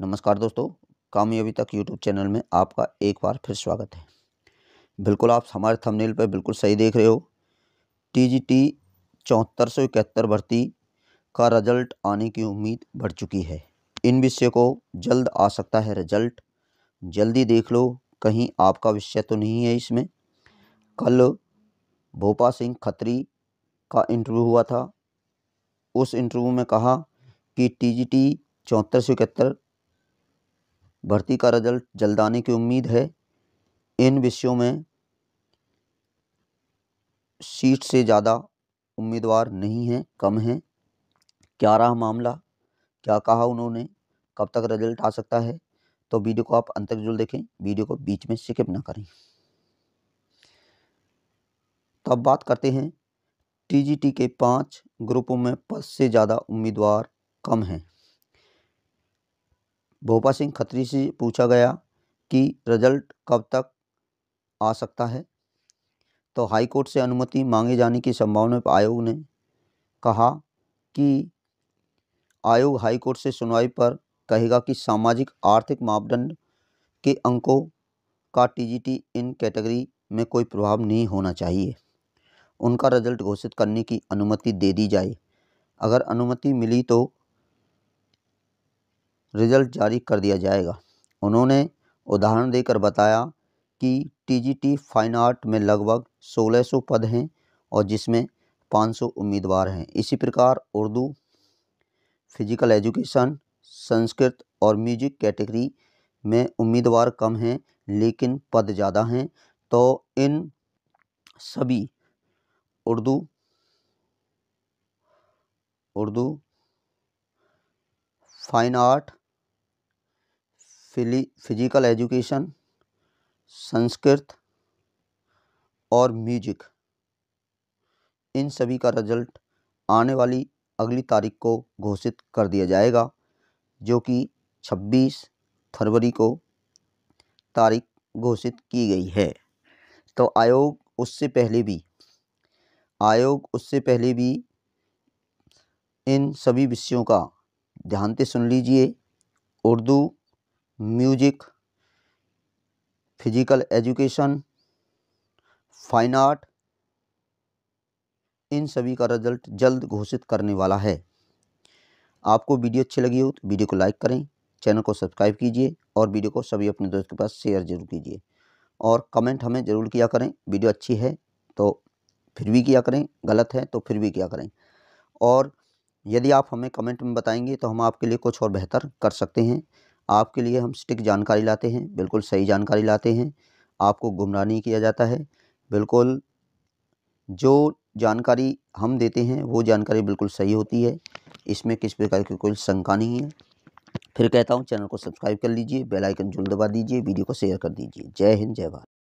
नमस्कार दोस्तों कामयाबी तक यूट्यूब चैनल में आपका एक बार फिर स्वागत है बिल्कुल आप हमारे थंबनेल पर बिल्कुल सही देख रहे हो टी जी टी चौहत्तर सौ इकहत्तर भर्ती का रिजल्ट आने की उम्मीद बढ़ चुकी है इन विषय को जल्द आ सकता है रिजल्ट जल्दी देख लो कहीं आपका विषय तो नहीं है इसमें कल भोपा सिंह खत्री का इंटरव्यू हुआ था उस इंटरव्यू में कहा कि टी जी टी चौहत्तर सौ इकहत्तर भर्ती का रिजल्ट जल्द आने की उम्मीद है इन विषयों में सीट से ज़्यादा उम्मीदवार नहीं हैं कम हैं क्या रहा मामला क्या कहा उन्होंने कब तक रिजल्ट आ सकता है तो वीडियो को आप अंत तक जरूर देखें वीडियो को बीच में स्किप ना करें तो अब बात करते हैं टीजीटी के पांच ग्रुपों में पद से ज़्यादा उम्मीदवार कम हैं भोपा सिंह खत्री से पूछा गया कि रिजल्ट कब तक आ सकता है तो हाईकोर्ट से अनुमति मांगे जाने की संभावना पर आयोग ने कहा कि आयोग हाईकोर्ट से सुनवाई पर कहेगा कि सामाजिक आर्थिक मापदंड के अंकों का टीजीटी इन कैटेगरी में कोई प्रभाव नहीं होना चाहिए उनका रिजल्ट घोषित करने की अनुमति दे दी जाए अगर अनुमति मिली तो रिजल्ट जारी कर दिया जाएगा उन्होंने उदाहरण देकर बताया कि टीजीटी फाइन आर्ट में लगभग 1600 पद हैं और जिसमें 500 उम्मीदवार हैं इसी प्रकार उर्दू फिजिकल एजुकेशन संस्कृत और म्यूजिक कैटेगरी में उम्मीदवार कम हैं लेकिन पद ज़्यादा हैं तो इन सभी उर्दू उर्दू फाइन आर्ट फिली फिजिकल एजुकेशन संस्कृत और म्यूजिक इन सभी का रिजल्ट आने वाली अगली तारीख को घोषित कर दिया जाएगा जो कि 26 फरवरी को तारीख घोषित की गई है तो आयोग उससे पहले भी आयोग उससे पहले भी इन सभी विषयों का ध्यान से सुन लीजिए Urdu music physical education fine art इन सभी का रिजल्ट जल्द घोषित करने वाला है आपको वीडियो अच्छी लगी हो तो वीडियो को लाइक करें चैनल को सब्सक्राइब कीजिए और वीडियो को सभी अपने दोस्त के पास शेयर जरूर कीजिए और कमेंट हमें ज़रूर किया करें वीडियो अच्छी है तो फिर भी किया करें गलत है तो फिर भी किया करें और यदि आप हमें कमेंट में बताएंगे तो हम आपके लिए कुछ और बेहतर कर सकते हैं आपके लिए हम स्टिक जानकारी लाते हैं बिल्कुल सही जानकारी लाते हैं आपको गुमराह नहीं किया जाता है बिल्कुल जो जानकारी हम देते हैं वो जानकारी बिल्कुल सही होती है इसमें किस प्रकार की कोई शंका नहीं है फिर कहता हूँ चैनल को सब्सक्राइब कर लीजिए बेल आइकन जरूर दबा दीजिए वीडियो को शेयर कर दीजिए जय हिंद जय भारत